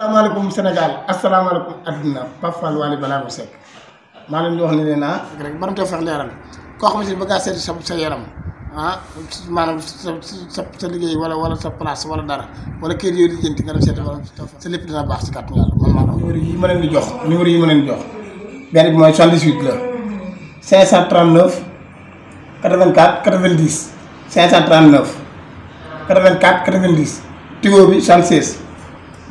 asalaamaaleykum Sénégal asalaamaaleykum adduna Pape Fall Waly balaa bu Seck maa leen di wax ne leen ah rek mën na fex leeral koo xam si bëgg a seeti sa sa yaram ah maanaam sa sa sa liggéey wala wala sa place wala dara wala kër yooyu di nga dem seeti wala sa lépp dina baax si kàttan yàlla man maanaam numéro yi ma leen di jox numéro yi ma leen di jox benn bi mooy 78 la 539 84 90 539 84 90 tigo bi 76 844 43 800 844 43 44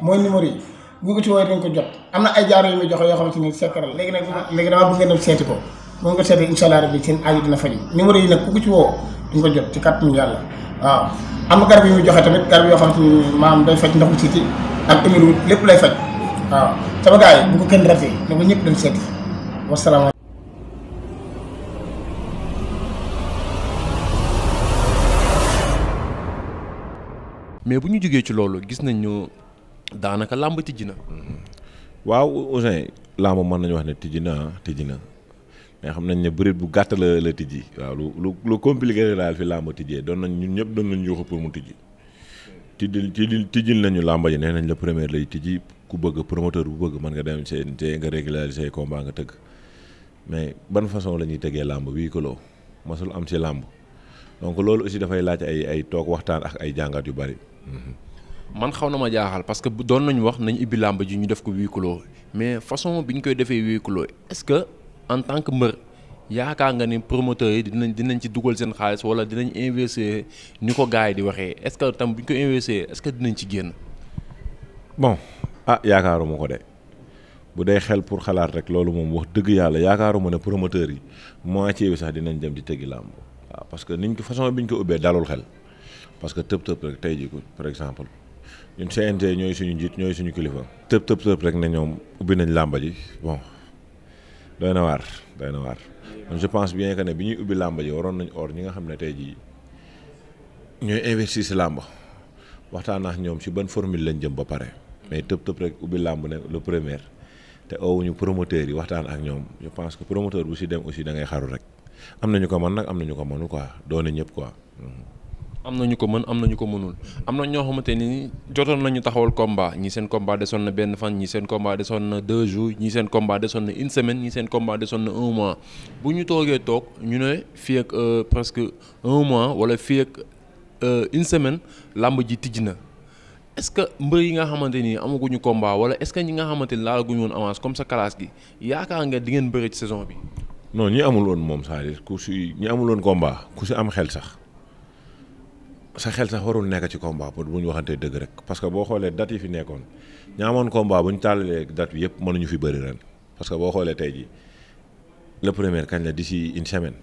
mooy numéro yi bu ko ci woowee dañ ko jot am na ay jaaro yu muy joxe yoo xamante ni sekkaral léegi nag léegi dama bëgg dem seeti ko moom nga seeti incha allah rabbi seen aaju dina faju numéro yi nag ku ko ci woo duñ ko jot ci kàttanu yàlla waaw am na garab yu muy joxe tamit garab yoo xamante ni maam day faj ndoxu siiti ak émiru lépp lay faj waaw sama gars yi bu ko kenn ratee ne ko ñëpp dem seeti wasalaamaaleykum mais bu ñu jógee ci loolu gis nañ ñu daanaka làmb tijji na. waaw Ouzin làmb mën nañu wax ne tijji na tijji na mais xam nañ ne bëreet bu gàtt la la tijji. waaw lu lu lu compliqué daal fi làmb tijjee doon nañ ñun ñëpp doon nañ yuuxu pour mu tijji. tijjil tijjil tijjil nañu làmba ji nee nañ la première lay tijji ku bëgg promoteur bu bëgg mën nga dem seen nga régulariser combat nga tëgg mais ban façon la ñuy tegee làmb bii ko loo masul am si làmb. donc loolu aussi dafay laaj ay ay toog waxtaan ak ay jàngat yu bari. Mm-hmm. man xaw na ma jaaxal parce que doon nañu wax nañu ibbi làmb ji ñu def ko huis mais façon bi ñu koy defee huis clos ce que en tant que mbër yaakaar nga ni promoteurs yi dinañ dinañ ci dugal seen xaalis wala dinañ investir ni ko gars yi di waxee est-ce que tam bu ñu ko investir est-ce que dinañ ci génn. bon ah yaakaaruma ko de bu dee xel pour xalaat rek loolu moom wax dëgg yàlla yaakaaruma ne promoteurs yi moitié bi sax dinañ dem di tëggi làmb parce que niñ ko façon bi ñu ko ubbee dalul xel parce que tëb tëb rek tey jii ko par exemple ñun CNG ñooy suñu njiit ñooy suñu kilifa. tëb tëb tëb rek ne ñoom ubbi nañ làmba ji bon doy na waar doy na waar je pense bien que ne bi ñuy ubbi làmba ji waroon nañ oor ñi nga xam ne tey jii ñooy investir si làmba waxtaan ak ñoom si ban formule lañ jëm ba pare. mais tëb tëb rek ubbi làmb ne le premier te oowuñu promoteurs yi waxtaan ak ñoom je pense que promoteur bu si dem aussi da ngay xaru rek. am na ñu ko mën nag am na ñu ko mënul quoi doone ñëpp quoi. am na ñu ko mën am na ñu ko mënul am na ñoo xamante ni jotoon nañu taxawal combat ñi seen combat desoon na benn fan ñi seen combat desoon na deux jours ñii seen combat desoon na une semaine ñii seen combat desoon na un mois bu ñu toogee toog ñu ne fii ak euh, presque un mois wala fii euh, un semaine làmb ji tijji na est-ce que mbër yi nga xamante ni amaguñu combat wala est-ce que ñi nga xamante ni laalaguñu woon avance comme sa classe gi yaakaar nga di ngeen bëri ci saison bi. non ñi amul woon moom cest à ku si ñi amul woon combat ku si am xel sax sa xel sax warul nekk ci combat pour bu ñu waxantee dëgg rek parce que boo xoolee dat yi fi nekkoon ñi amoon combat bu ñu tàllalee date bi yëpp mënuñu fi bëri ren parce que boo xoolee tey jii le premier kañ la si une semaine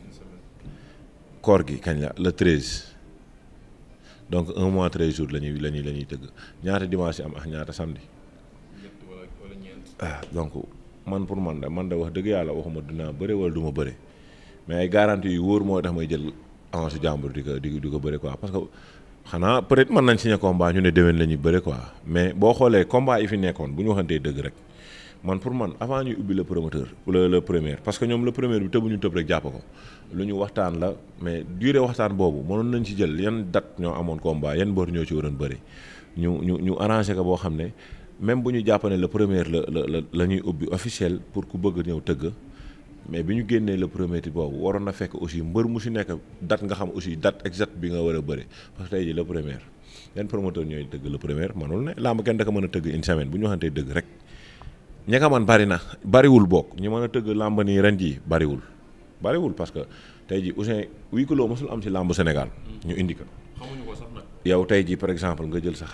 koor gi kañ la le treize donc un mois treize jours la ñuy la ñuy la ñuy tëgg ñaata dimanche yi am ak ñaata samedi. ah donc. man pour man da man da wax dëgg yàlla waxuma dinaa bëre wala du ma bëre mais ay garantie yu wóor moo tax may jël avance jàmbur di ko di ko bëre quoi parce que xanaa peut-être mën nañ signé combat ñu ne déwén la ñuy bëre quoi mais boo xoolee combat yi fi nekkoon bu ñu waxantee dëgg rek man pour man avant ñuy ubbi le promoteur le le premier parce que ñoom le premier bi tëbuñu tëb rek jàpp ko lu ñu waxtaan la mais durée waxtaan boobu mënoon nañ ci jël yan date ñoo amoon combat yan boor ñoo ci waroon bëri ñu ñu ñu arrangé ko boo xam ne. même si nous, le premier le officiel pour ku bëgg mais le premier ti boobu aussi na fekk aussi mbeur mu ci nekk date nga xam aussi date exacte bi nga parce que le premier yan promoteur ñoy le premier manul né lamb kenn da ko mëna a une semaine buñu deug rek man bari na wul bok ñu bari parce que tey ji Ouzin huis am faire lamb Sénégal ñu indi ko. xamuñu ko sax yow par exemple nga jël sa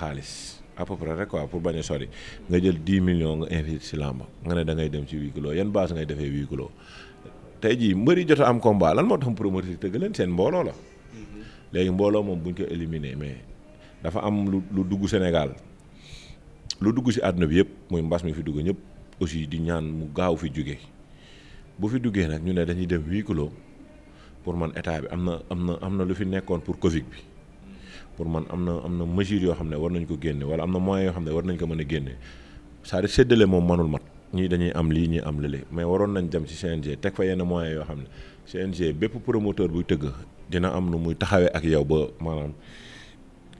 à peu près rek quoi pour bañ a sori nga jël 10 millions nga investir ci làmb nga ne da dem si huis clos yan base ngay defee huis clos tey jii mbëri jot am combat lan moo tax promoteur tëgg leen seen mbooloo la. Mm-hmm. léegi mbooloo moom buñ ko éliminer mais dafa am lu lu dugg Sénégal lu dugg si àdduna bi yëpp muy mbas mi fi dugg ñëpp aussi di ñaan mu gaaw fi jóge bu fi duggee nag ñu ne dañuy dem huis pour man état bi am na am na am na lu fi nekkoon pour Covid bi. pour man am na am na mesure yoo xam ne war nañ ko génne wala am na moyens yoo xam ne war nañ ko mën a génne cest à séddale moom mënul mat ñi dañuy am lii ñii am lële mais waroon nañ dem ci CNG teg fa yenn moyens yoo xam ne CNG bépp promoteur buy tëgg dina am nu muy taxawee ak yow ba maanaam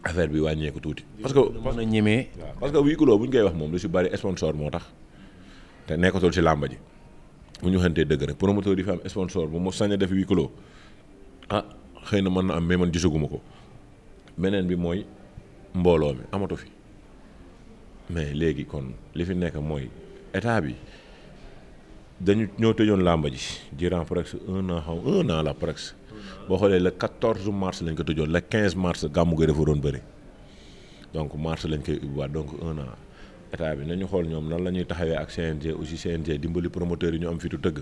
affaire bi wàññeeku tuuti. parce que mën a ñemee. parce que huis clos bu ñu koy wax moom lu si bari sponsor moo tax te nekkatul si làmba ji bu ñu waxantee dëgg rek promoteur yi fi am sponsor bu mu sañ a def huis ah xëy na mën na am mais man gisaguma ko. beneen bi mooy mbooloo mi amatu fi mais léegi kon li fi nekk mooy état bi dañu ñoo tëjoon làmba ji durant presque un an xaw un la presque boo xoolee le 14 mars lañ ko tëjoon la quinze mars gàmmu gi dafa doon bëri donc mars lañ koy ubbiwaat donc un an état bi nañu xool ñoom nan la ñuy taxawee ak CNG aussi CNG dimbali promoteur yi ñu am fitu tëgg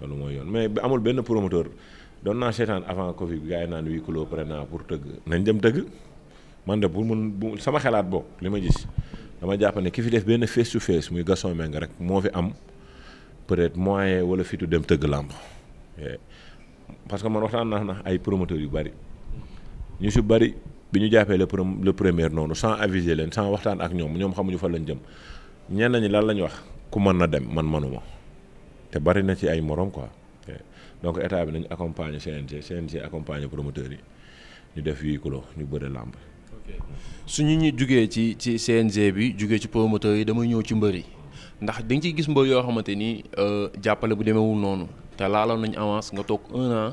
loolu mooy yoon mais amul benn promoteur. doon naa seetaan avant Covid bi gars yi naan huis clos prenant pour tëgg nañ dem tëgg man de pour mun bu sama xalaat bokk li ma gis dama jàpp ne ki fi def benn face to face muy Gaston Mbengue rek moo fi am peut-être moyen wala fitu dem tëgg làmb eh, parce que man waxtaan naa na ay promoteurs yu bari ñu si bari bi ñu jàppee le le premier noonu sans aviser leen sans waxtaan ak ñoom ñoom xamuñu fa lañ jëm ñenn ñi lan lañ wax ku mën na dem man manuma te bari na ci ay morom quoi. Eh, donc état bi nañu accompagner CNG CNG accompagner promoteurs yi ñu def huis clos ñu bëre làmb. su ñu ñu jugee ci ci CNG bi jugee ci promoteurs yi damay ñëw ci mbër yi ndax dañ ciy gis mbër yoo xamante ni euh, jàppale bu demeewul noonu te laaloon nañ avance nga toog un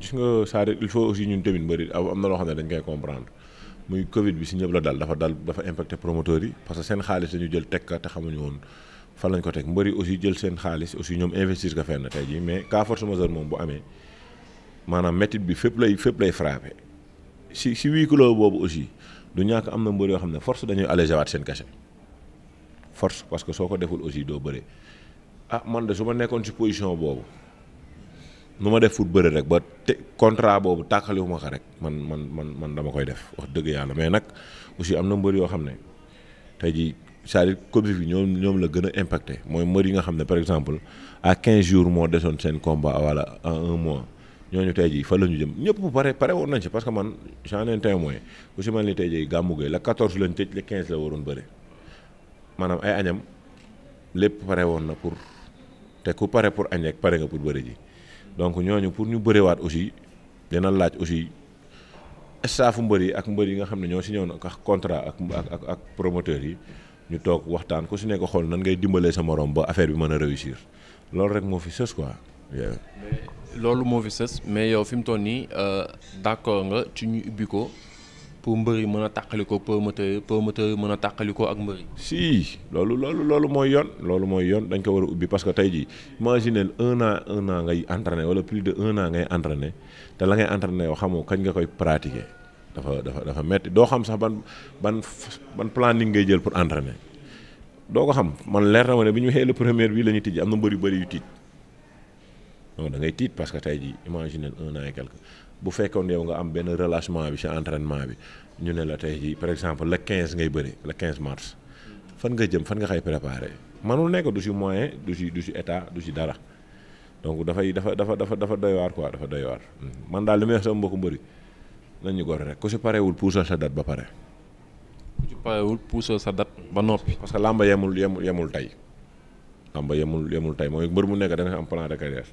gis nga c'est-à-dire il faut aussi ñun tamit mbëri am na loo xam ne dañ koy comprendre muy Covid bi si ñëpp la dal dafa dal dafa impacté promoteurs yi parce que seen xaalis dañu jël teg ka te xamuñu woon fan lañ ko teg mbëri aussi jël seen xaalis aussi ñoom investir ko fenn tey jii mais cas force majeure moom bu amee maanaam métit bi fépp lay fépp lay frappé si si huis boobu aussi du ñàkk am na mbër yoo xam ne force dañuy allégé waat seen cachet force parce que soo ko deful aussi doo bëre ah man de su ma nekkoon si position boobu. nu ma def fut bëre rek ba te contrat boobu tàkkaliwu ma ko rek man man man man dama koy def wax dëgg yàlla mais nag aussi am na mbër yoo xam ne tey jii c'est-à-dire Covid bi ñoom ñoom la gën a impacté mooy mbër yi nga xam ne par exemple à 15 jours moo desoon seen combat wala à un mois ñooñu tey jii fa la ñu jëm ñëpp bu pare pare woon nañ si parce que man j'en ai un témoin ku si mel ni tey jii gàmmu gay la 14 lañ tëj le 15 la waroon bëre maanaam ay añam lépp pare woon na pour te ku pare pour añ rek pare nga pour bëre ji. donc ñooñu pour ñu bërewaat aussi dina laaj aussi staffu mbër yi ak mbër yi nga xam ne ñoo si ñëw nag ak contrat ak ak ak promoteurs yi ñu toog waxtaan ku si nekk xool nan ngay dimbalee sa morom ba affaire bi mën a réussir loolu rek moo fi sës quoi. loolu moo fi sës mais yow fi mu toll nii euh, d'accord nga ci ñu ibbi ko. pour mbër yi mën a tàqali ko promoteur promoteur mën a tàqali ko ak mbër yi. si loolu loolu loolu mooy yoon loolu mooy yoon dañ ko war a ubbi parce que tey jii imagine un an un an ngay entraîné wala plus de un an ngay xamoo kañ nga koy pratiquer dafa dafa dafa metti doo xam sax ban ban ban planning ngay jël pour entraîner doo ko xam man leer na ma ne bi ñu xëy la première bi la ñu tijji am na mbër yu bëri yu tiit non da tiit parce que tey jii imagine un an et bu fekkoon yow nga am benn relâchement bi ci entrainement bi ñu ne la tey jii par exemple le quinze ngay bëri le quinze mars fan nga jëm fan nga xay préparé manul nekk du si moyen du si du ci état du si dara donc dafay dafa dafa dafa dafa doy waar quoi dafa doy waar. Hmm. man daal li may wax sama mbokku mbëri nañ ñu gor rek ku ci parewul puusal sa date ba pare. ku ci parewul puusal sa dat ba noppi. parce que làmba yemul yemul yemul tey. lamba yamul yamul tay moy mbeur mu nek da nga am plan de carrière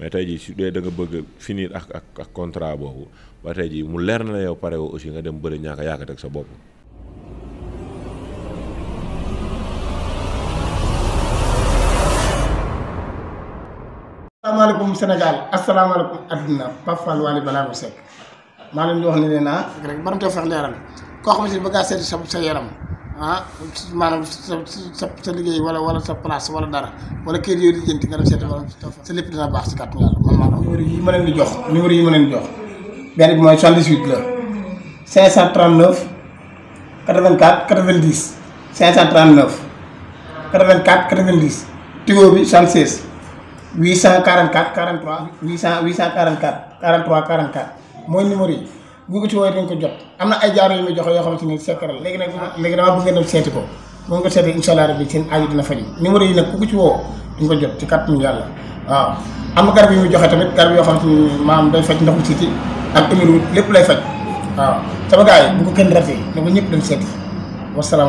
mais tay ji su dé da nga bëgg finir ak ak ak contrat bobu ba tay ji mu lér na yow paré aussi nga dem bëre ñaka yaaka tek sa bop assalamualaikum senegal assalamualaikum aduna pafal wali balago sek ma len wax ni leena rek barante fex leral ko xamni bëgga sét sa yaram ah maanaam sa sa liggéey wala wala sa place wala dara wala kër yooyu lijjanti nga dem seet wala sa lépp dina baax si kàttan yàlla man maa numéro yi ma leen di jox numéro yi ma leen di jox bi mooy 78 la 539 84 90 539 84 90 tigo bi mooy numéro yi bu ko ci woowee dañ ko jot am na ay jaaro yu muy joxe yoo xamante ni sekkaral léegi nag léegi dama bëgg dem seeti ko moom nga seetee incha allah rabbi seen aaju dina faju numéro na garab yu muy joxe yoo xamante ni maam day faj ndoxu siiti ak émiru lépp lay faj waaw sama bu ko kenn ratee na ba ñëpp dem seeti wasalaamaaleykum